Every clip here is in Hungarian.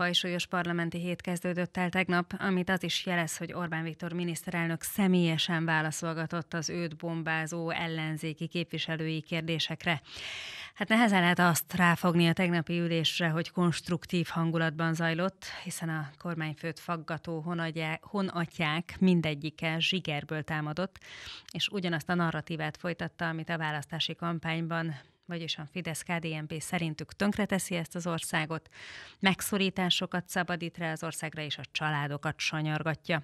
fajsúlyos parlamenti hét kezdődött el tegnap, amit az is jelez, hogy Orbán Viktor miniszterelnök személyesen válaszolgatott az őt bombázó ellenzéki képviselői kérdésekre. Hát nehezen lehet azt ráfogni a tegnapi ülésre, hogy konstruktív hangulatban zajlott, hiszen a kormányfőt faggató honagyák, mindegyike zsigerből támadott, és ugyanazt a narratívát folytatta, amit a választási kampányban vagyis a fidesz KDMP szerintük tönkreteszi ezt az országot, megszorításokat szabadít rá az országra, és a családokat sanyargatja.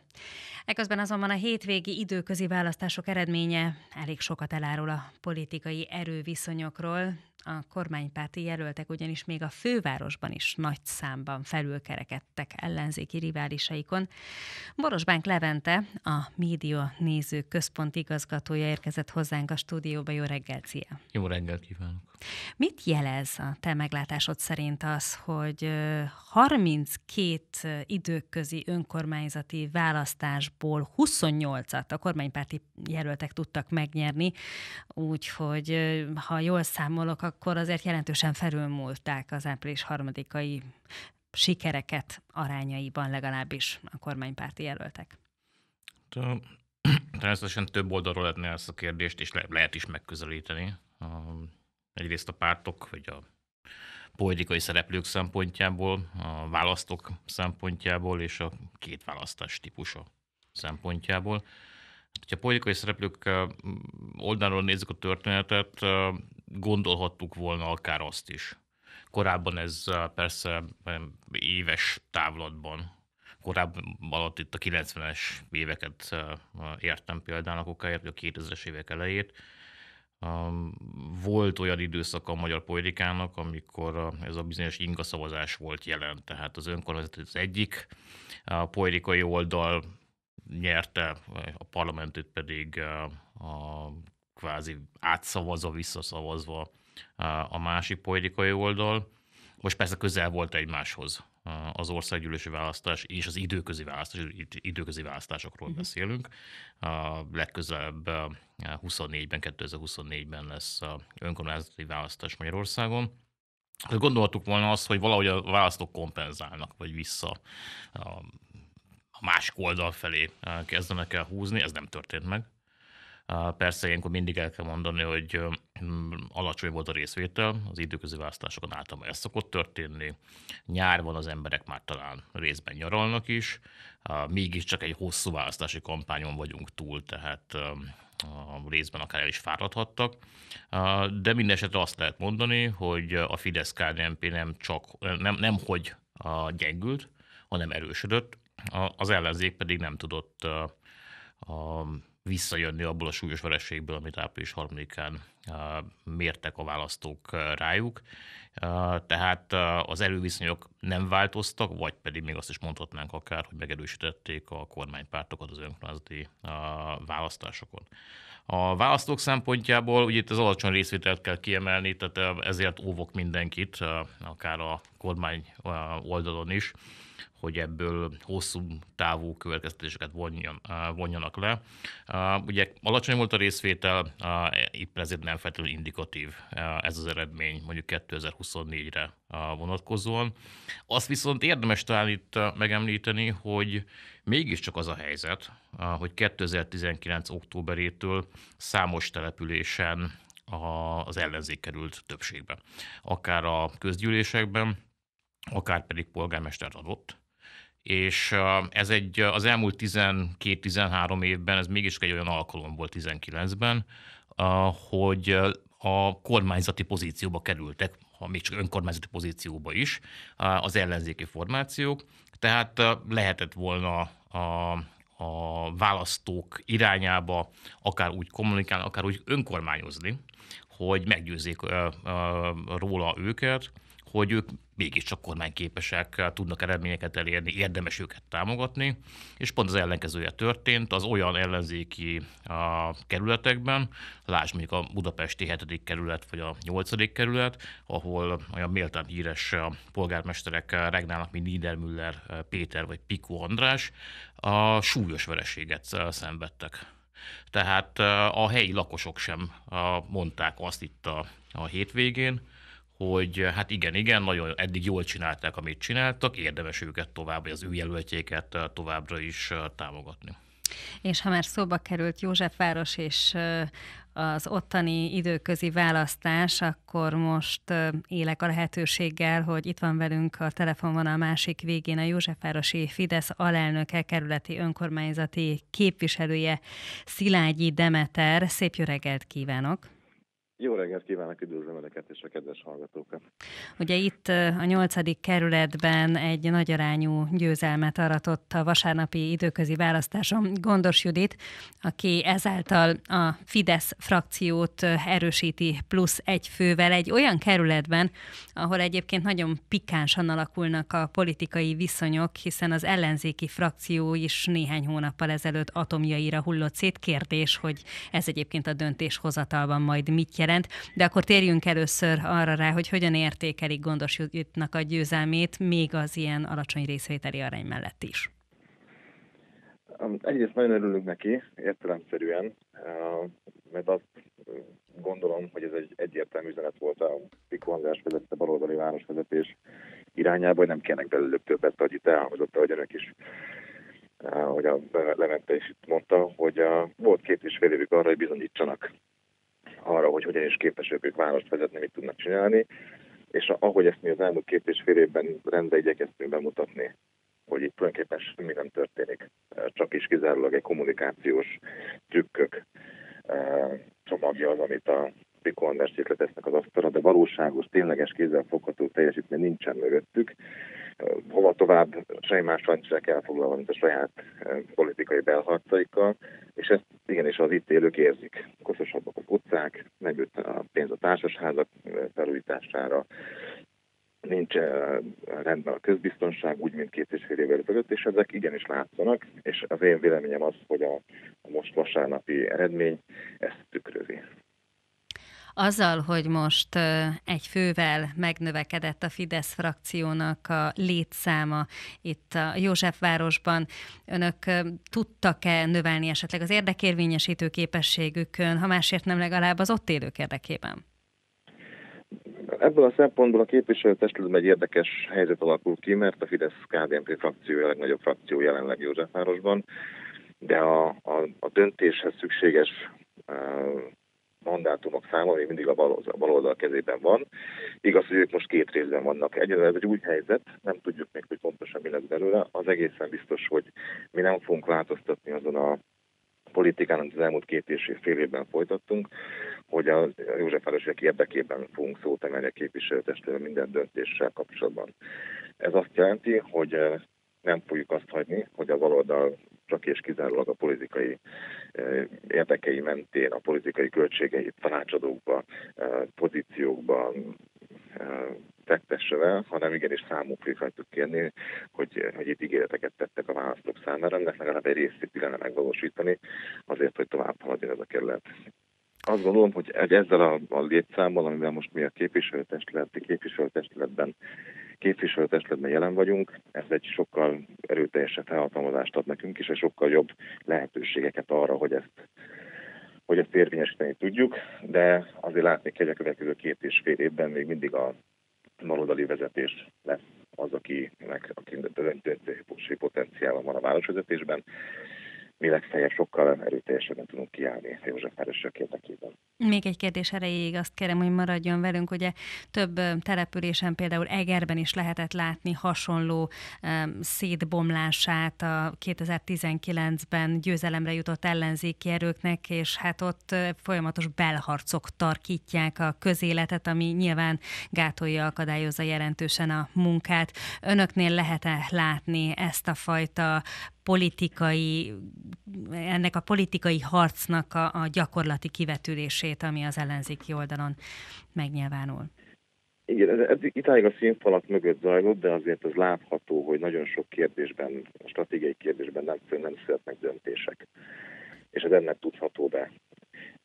Eközben azonban a hétvégi időközi választások eredménye elég sokat elárul a politikai erőviszonyokról, a kormánypárti jelöltek ugyanis még a fővárosban is nagy számban felülkerekedtek ellenzéki riválisaikon. Borosbánk Levente, a Média Néző Központ igazgatója érkezett hozzánk a stúdióba. Jó reggel, szia! Jó reggel kívánok! Mit jelez a te meglátásod szerint az, hogy 32 időközi önkormányzati választásból 28-at a kormánypárti jelöltek tudtak megnyerni, úgyhogy ha jól számolok, akkor azért jelentősen felülmúlták az április harmadikai sikereket arányaiban legalábbis a kormánypárti jelöltek. Természetesen több oldalról lehetne ezt a kérdést, és le- lehet is megközelíteni. egyrészt a pártok, vagy a politikai szereplők szempontjából, a választók szempontjából, és a két választás típusa szempontjából ha politikai szereplők oldalról nézzük a történetet, gondolhattuk volna akár azt is. Korábban ez persze éves távlatban, korábban alatt itt a 90-es éveket értem például, példának vagy a 2000-es évek elejét. Volt olyan időszaka a magyar politikának, amikor ez a bizonyos inga szavazás volt jelen, tehát az önkormányzat az egyik, a politikai oldal nyerte, a parlamentet pedig a kvázi átszavazva, visszaszavazva a másik politikai oldal. Most persze közel volt egymáshoz az országgyűlési választás és az időközi választás, időközi választásokról uh-huh. beszélünk. A legközelebb 24-ben, 2024-ben lesz a önkormányzati választás Magyarországon. Gondoltuk volna azt, hogy valahogy a választók kompenzálnak, vagy vissza a másik oldal felé eh, kezdenek el húzni, ez nem történt meg. Eh, persze ilyenkor mindig el kell mondani, hogy eh, mm, alacsony volt a részvétel, az időközi választásokon általában ez szokott történni. Nyár van, az emberek már talán részben nyaralnak is, mégiscsak egy hosszú választási kampányon vagyunk túl, tehát a részben akár el is fáradhattak. De minden esetre azt lehet mondani, hogy a fidesz KDNP nem csak, nem, nem hogy gyengült, hanem erősödött, az ellenzék pedig nem tudott visszajönni abból a súlyos vereségből, amit április 3-án mértek a választók rájuk. Tehát az erőviszonyok nem változtak, vagy pedig még azt is mondhatnánk akár, hogy megerősítették a kormánypártokat az önkormányzati választásokon. A választók szempontjából ugye itt az alacsony részvételt kell kiemelni, tehát ezért óvok mindenkit, akár a kormány oldalon is, hogy ebből hosszú távú következtetéseket vonjon, vonjanak le. Ugye alacsony volt a részvétel, éppen ezért nem feltétlenül indikatív ez az eredmény mondjuk 2024-re vonatkozóan. Azt viszont érdemes talán itt megemlíteni, hogy mégiscsak az a helyzet, hogy 2019. októberétől számos településen az ellenzék került többségbe. Akár a közgyűlésekben, akár pedig polgármester adott, és ez egy, az elmúlt 12-13 évben, ez mégis egy olyan alkalom volt 19-ben, hogy a kormányzati pozícióba kerültek, ha még csak önkormányzati pozícióba is, az ellenzéki formációk, tehát lehetett volna a, a választók irányába akár úgy kommunikálni, akár úgy önkormányozni, hogy meggyőzzék róla őket, hogy ők mégiscsak kormányképesek, tudnak eredményeket elérni, érdemes őket támogatni, és pont az ellenkezője történt az olyan ellenzéki a kerületekben, lásd mondjuk a budapesti 7. kerület vagy a 8. kerület, ahol olyan méltán híres polgármesterek regnálnak, mint Niedermüller Péter vagy Piku András, a súlyos vereséget szenvedtek. Tehát a helyi lakosok sem mondták azt itt a, a hétvégén, hogy eh, hát igen, igen, nagyon eddig jól csinálták, amit csináltak, érdemes őket tovább, vagy az ő jelöltjéket eh, továbbra is eh, támogatni. És ha már szóba került Józsefváros és az ottani időközi választás, akkor most élek a lehetőséggel, hogy itt van velünk a a másik végén a Józsefvárosi Fidesz alelnöke, kerületi önkormányzati képviselője Szilágyi Demeter. Szép jó reggelt kívánok! Jó reggelt kívánok, üdvözlöm Önöket és a kedves hallgatókat! Ugye itt eh, a nyolcadik kerületben egy nagy arányú győzelmet aratott a vasárnapi időközi választáson Gondos Judit, aki ezáltal a Fidesz frakciót eh, erősíti plusz egy fővel egy olyan kerületben, ahol egyébként nagyon pikánsan alakulnak a politikai viszonyok, hiszen az ellenzéki frakció is néhány hónappal ezelőtt atomjaira hullott szét. Kérdés, hogy ez egyébként a döntéshozatalban majd mit jelent jelent, de akkor térjünk először arra rá, hogy hogyan értékelik gondos a győzelmét, még az ilyen alacsony részvételi arány mellett is. Egyrészt nagyon örülünk neki, értelemszerűen, eh, mert azt eh, gondolom, hogy ez egy egyértelmű üzenet volt a Piko András vezette baloldali városvezetés irányába, hogy nem kérnek belőlük többet, ahogy itt elhangzott, ahogy önök is, eh, ahogy a Levente is itt mondta, hogy volt két és fél évük arra, hogy bizonyítsanak arra, hogy hogyan is képesek ők választ vezetni, mit tudnak csinálni, és ahogy ezt mi az elmúlt két és fél évben rendbe igyekeztünk bemutatni, hogy itt tulajdonképpen semmi nem történik, csak is kizárólag egy kommunikációs trükkök e, csomagja az, amit a Pico Anders tesznek az asztalra, de valóságos, tényleges kézzel fogható teljesítmény nincsen mögöttük, hova tovább semmi más kell elfoglalva, mint a saját e, politikai belharcaikkal, és ezt igenis az itt élők érzik. Koszosabbak az utcák, megjött a pénz a társasházak e, felújítására, nincs e, rendben a közbiztonság, úgy, mint két és fél évvel ezelőtt, és ezek igenis látszanak, és az én véleményem az, hogy a, a most vasárnapi eredmény ezt tükrözi. Azzal, hogy most egy fővel megnövekedett a Fidesz frakciónak a létszáma itt a Józsefvárosban, önök tudtak-e növelni esetleg az érdekérvényesítő képességükön, ha másért nem legalább az ott élők érdekében? Ebből a szempontból a képviselőtestületben egy érdekes helyzet alakul ki, mert a fidesz KDNP frakciója a legnagyobb frakció jelenleg Józsefvárosban, de a, a, a döntéshez szükséges mandátumok száma ami mindig a baloldal, a baloldal kezében van. Igaz, hogy ők most két részben vannak egyelőre, ez egy új helyzet, nem tudjuk még, hogy pontosan mi lesz belőle. Az egészen biztos, hogy mi nem fogunk változtatni azon a politikán, amit az elmúlt két és fél évben folytattunk, hogy a József Városek érdekében fogunk szót emelni a képviselőtestőre minden döntéssel kapcsolatban. Ez azt jelenti, hogy eh, nem fogjuk azt hagyni, hogy a baloldal csak és kizárólag a politikai e, érdekei mentén, a politikai költségei tanácsadókba, e, pozíciókba e, tettesse le, hanem igenis számunk hagytuk kérni, hogy, hogy itt ígéreteket tettek a választók számára, ennek legalább egy részét kellene megvalósítani, azért, hogy tovább haladjon ez a kerület azt gondolom, hogy ezzel a, a létszámmal, amivel most mi a képviselőtestületi képviselőtestületben képviselőtestületben jelen vagyunk, ez egy sokkal erőteljesebb felhatalmazást ad nekünk is, és sokkal jobb lehetőségeket arra, hogy ezt hogy ezt érvényesíteni tudjuk, de azért látni kell, hogy a következő két és fél évben még mindig a baloldali vezetés lesz az, akinek, akinek döntési potenciál van a városvezetésben, mi legfeljebb sokkal erőteljesebben tudunk kiállni József Párosok érdekében. Még egy kérdés erejéig azt kérem, hogy maradjon velünk. Ugye több településen, például Egerben is lehetett látni hasonló um, szétbomlását a 2019-ben győzelemre jutott ellenzéki erőknek, és hát ott folyamatos belharcok tarkítják a közéletet, ami nyilván gátolja, akadályozza jelentősen a munkát. Önöknél lehet-e látni ezt a fajta politikai, ennek a politikai harcnak a, a gyakorlati kivetülését, ami az ellenzéki oldalon megnyilvánul. Igen, ez, ez itáig a színfalak mögött zajlott, de azért az látható, hogy nagyon sok kérdésben, stratégiai kérdésben nem, nem születnek döntések. És ez ennek tudható be.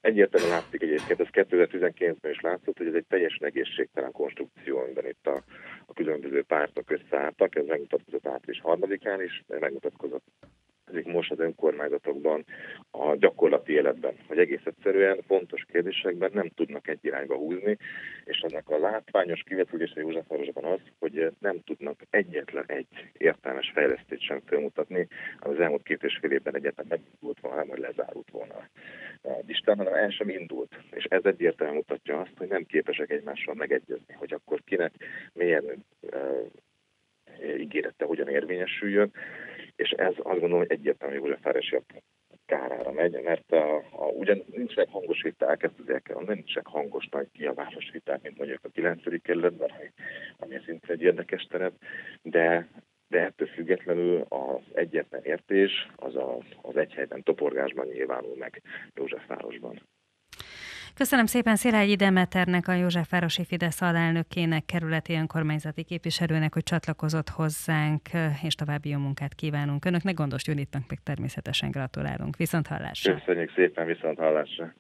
Egyértelműen látszik egyébként, ez 2019-ben is látszott, hogy ez egy teljesen egészségtelen konstrukció, amiben itt a, a különböző pártok összeálltak, ez megmutatkozott is harmadikán is, megmutatkozott létezik most az önkormányzatokban a gyakorlati életben, hogy egész egyszerűen fontos kérdésekben nem tudnak egy irányba húzni, és ennek a látványos kivetülése Városban az, hogy nem tudnak egyetlen egy értelmes fejlesztést sem felmutatni, ami az elmúlt két és fél évben egyetlen megindult volna, hanem hogy lezárult volna a listán, hanem el sem indult. És ez egyértelműen mutatja azt, hogy nem képesek egymással megegyezni, hogy akkor kinek milyen e, ígérete hogyan érvényesüljön, és ez azt gondolom, hogy egyértelmű József Fáresi a kárára megy, mert a, a, ugyan nincsenek hangos viták, ezt azért kell mondani, nincsenek hangos nagy kiabásos viták, mint mondjuk a 9. kerületben, ami, szinte egy érdekes terep, de de ettől függetlenül az egyetlen értés az a, az egy helyben toporgásban nyilvánul meg Józsefvárosban. Köszönöm szépen Szilágyi Demeternek, a József Józsefvárosi Fidesz alelnökének, kerületi önkormányzati képviselőnek, hogy csatlakozott hozzánk, és további jó munkát kívánunk Önöknek. Gondos Juditnak még természetesen gratulálunk. Viszont hallásra! Köszönjük szépen, viszont hallásra!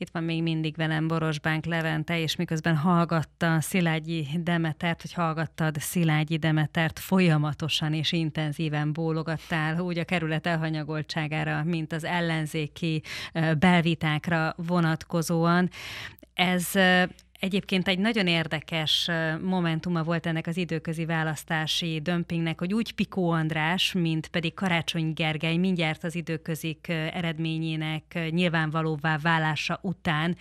Itt van még mindig velem Borosbánk Levente, és miközben hallgatta Szilágyi Demetert, hogy hallgattad Szilágyi Demetert folyamatosan és intenzíven bólogattál, úgy a kerület elhanyagoltságára, mint az ellenzéki belvitákra vonatkozóan. Ez Egyébként egy nagyon érdekes momentuma volt ennek az időközi választási dömpingnek, hogy úgy Pikó András, mint pedig Karácsony Gergely mindjárt az időközik eredményének nyilvánvalóvá válása után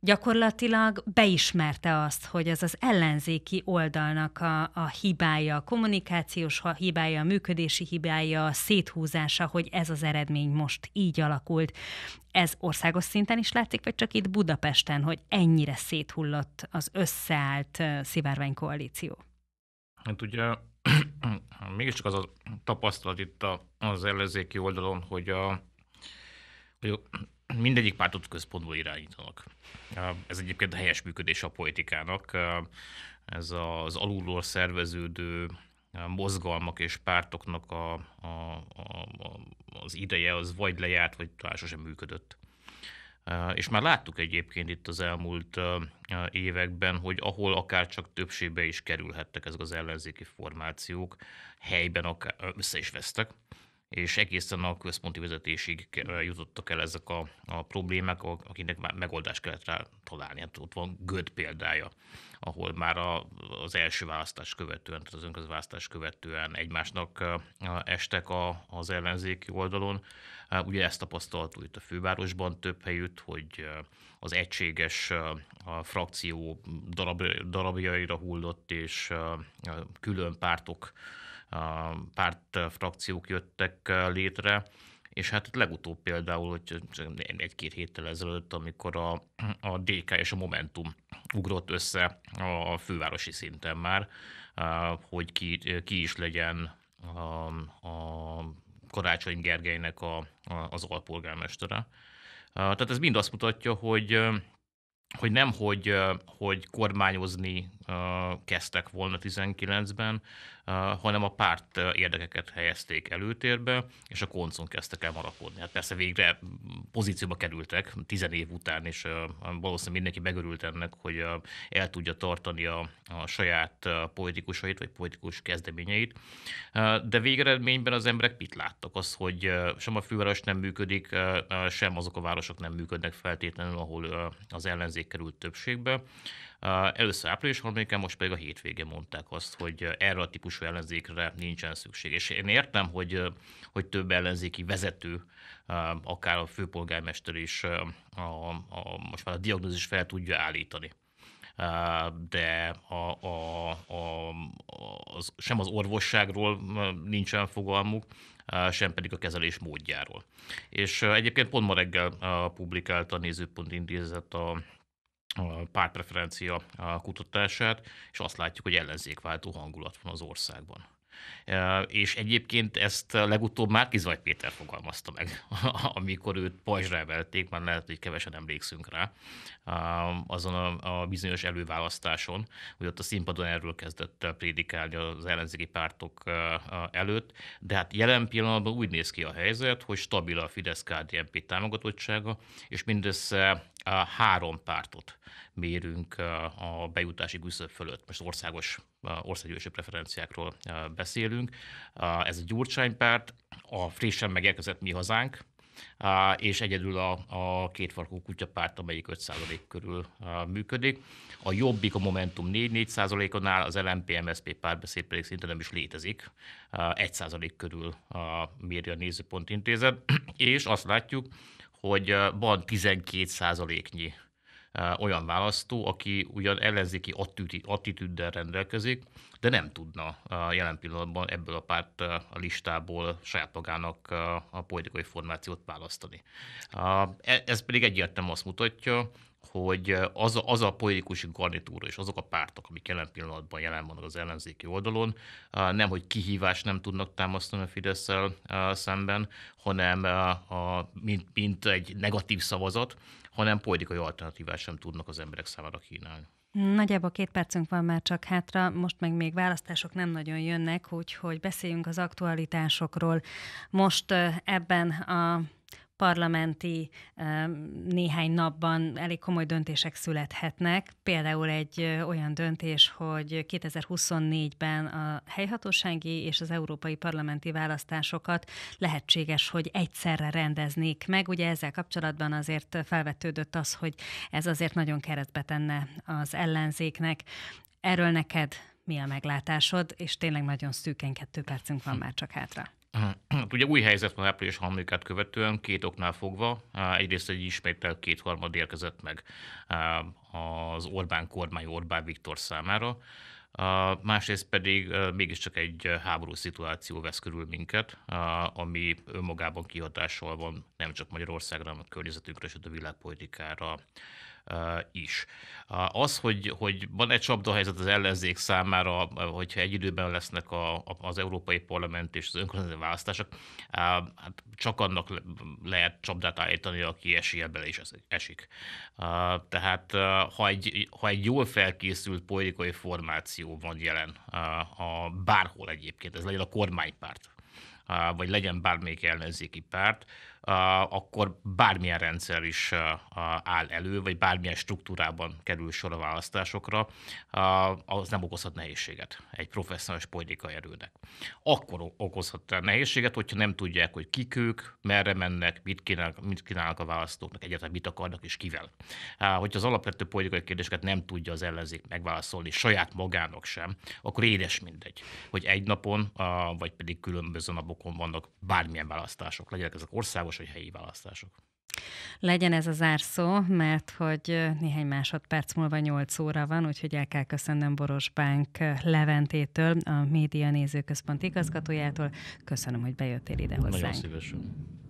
gyakorlatilag beismerte azt, hogy ez az ellenzéki oldalnak a, a hibája, a kommunikációs hibája, a működési hibája, a széthúzása, hogy ez az eredmény most így alakult. Ez országos szinten is látszik, vagy csak itt Budapesten, hogy ennyire széthullott az összeállt szivárványkoalíció? Hát ugye mégiscsak az a tapasztalat itt az ellenzéki oldalon, hogy a, hogy a mindegyik pártot központból irányítanak. Ez egyébként a helyes működés a politikának. Ez az alulról szerveződő mozgalmak és pártoknak a, a, a, az ideje az vagy lejárt, vagy talán sosem működött. És már láttuk egyébként itt az elmúlt években, hogy ahol akár csak többségbe is kerülhettek ezek az ellenzéki formációk, helyben akár össze is vesztek és egészen a központi vezetésig eh, jutottak el ezek a, a problémák, akinek már megoldást kellett rá találni. Hát ott van Göd példája, ahol már a, az első választás követően, tehát az önközválasztás követően egymásnak eh, estek a, az ellenzéki oldalon. Eh, ugye ezt tapasztaltuk itt a fővárosban több helyütt, hogy az egységes a frakció darab, darabjaira hullott, és külön pártok pártfrakciók jöttek eh, létre, és hát legutóbb például, hogy egy-két héttel ezelőtt, amikor a, a DK és a Momentum ugrott össze a fővárosi szinten már, eh, hogy ki, ki is legyen a, um, a Karácsony Gergelynek a, a, az alpolgármestere. Eh, tehát ez mind azt mutatja, hogy hogy nem, hogy, hogy kormányozni kezdtek volna 19-ben, hanem a párt érdekeket helyezték előtérbe, és a koncon kezdtek el marakodni. Hát persze végre pozícióba kerültek tizen év után, és valószínűleg mindenki megörült ennek, hogy el tudja tartani a, a saját politikusait, vagy politikus kezdeményeit. De végeredményben az emberek mit láttak? Az, hogy sem a főváros nem működik, sem azok a városok nem működnek feltétlenül, ahol az ellenzék került többségbe. Először április 3 most pedig a hétvégén mondták azt, hogy erre a típusú ellenzékre nincsen szükség. És én értem, hogy, hogy több ellenzéki vezető, akár a főpolgármester is a, a, most már a diagnózis fel tudja állítani de a, a, a, az, sem az orvosságról nincsen fogalmuk, sem pedig a kezelés módjáról. És egyébként pont ma reggel publikált a Nézőpont Intézet a pártpreferencia kutatását, és azt látjuk, hogy ellenzékváltó hangulat van az országban. És egyébként ezt legutóbb már Kizvaj Péter fogalmazta meg, amikor őt pajzsra emelték, már lehet, hogy kevesen emlékszünk rá, azon a, a bizonyos előválasztáson, hogy ott a színpadon erről kezdett prédikálni az ellenzéki pártok előtt, de hát jelen pillanatban úgy néz ki a helyzet, hogy stabil a Fidesz-KDNP támogatottsága, és mindössze három pártot mérünk a bejutási küszöb fölött, most országos országgyűlési preferenciákról e, beszélünk. Ez a Gyurcsány párt, a frissen megérkezett Mi Hazánk, és egyedül a, a kétfarkú kutyapárt, amelyik 5 körül e, működik. A Jobbik a Momentum 4-4 on áll, az LMP MSZP párbeszéd pedig szinte nem is létezik. 1 e, körül mérje a nézőpont intézet, és azt látjuk, hogy van 12 százaléknyi olyan választó, aki ugyan ellenzéki attitűddel rendelkezik, de nem tudna jelen pillanatban ebből a párt listából saját magának a politikai formációt választani. E, ez pedig egyértelműen azt mutatja, hogy az, az a politikusi garnitúra és azok a pártok, amik jelen pillanatban jelen vannak az ellenzéki oldalon, nem, hogy kihívást nem tudnak támasztani a fidesz szemben, hanem a, mint, mint egy negatív szavazat, hanem politikai alternatívát sem tudnak az emberek számára kínálni. Nagyjából két percünk van már csak hátra, most meg még választások nem nagyon jönnek, úgyhogy beszéljünk az aktualitásokról. Most ebben a parlamenti néhány napban elég komoly döntések születhetnek. Például egy olyan döntés, hogy 2024-ben a helyhatósági és az európai parlamenti választásokat lehetséges, hogy egyszerre rendeznék meg. Ugye ezzel kapcsolatban azért felvetődött az, hogy ez azért nagyon keresztbe tenne az ellenzéknek. Erről neked mi a meglátásod, és tényleg nagyon szűken kettő percünk van hm. már csak hátra. Hát ugye új helyzet van április harmadikát követően, két oknál fogva. Egyrészt egy ismétel kétharmad érkezett meg az Orbán kormány Orbán Viktor számára. Másrészt pedig mégiscsak egy háború szituáció vesz körül minket, ami önmagában kihatással van nem csak Magyarországra, hanem a környezetünkre, és a világpolitikára, is. Az, hogy, hogy van egy csapdahelyzet az ellenzék számára, hogyha egy időben lesznek a, az Európai Parlament és az önkormányzati választások, hát csak annak lehet csapdát állítani, aki esélye bele is esik. Tehát ha egy, ha egy jól felkészült politikai formáció van jelen, a, bárhol egyébként, ez legyen a kormánypárt, vagy legyen bármelyik ellenzéki párt, akkor bármilyen rendszer is áll elő, vagy bármilyen struktúrában kerül sor a választásokra, az nem okozhat nehézséget egy professzionális politikai erőnek. Akkor okozhat nehézséget, hogyha nem tudják, hogy kik ők, merre mennek, mit kínálnak, mit kínálnak a választóknak, egyáltalán mit akarnak és kivel. Hogyha az alapvető politikai kérdéseket nem tudja az ellenzék megválaszolni saját magának sem, akkor édes mindegy, hogy egy napon, vagy pedig különböző napokon vannak bármilyen választások, legyenek ezek országos hogy helyi választások. Legyen ez a zárszó, mert hogy néhány másodperc múlva 8 óra van, úgyhogy el kell köszönnöm Boros Bánk Leventétől, a Média Nézőközpont igazgatójától. Köszönöm, hogy bejöttél ide hozzánk. Nagyon szívesen.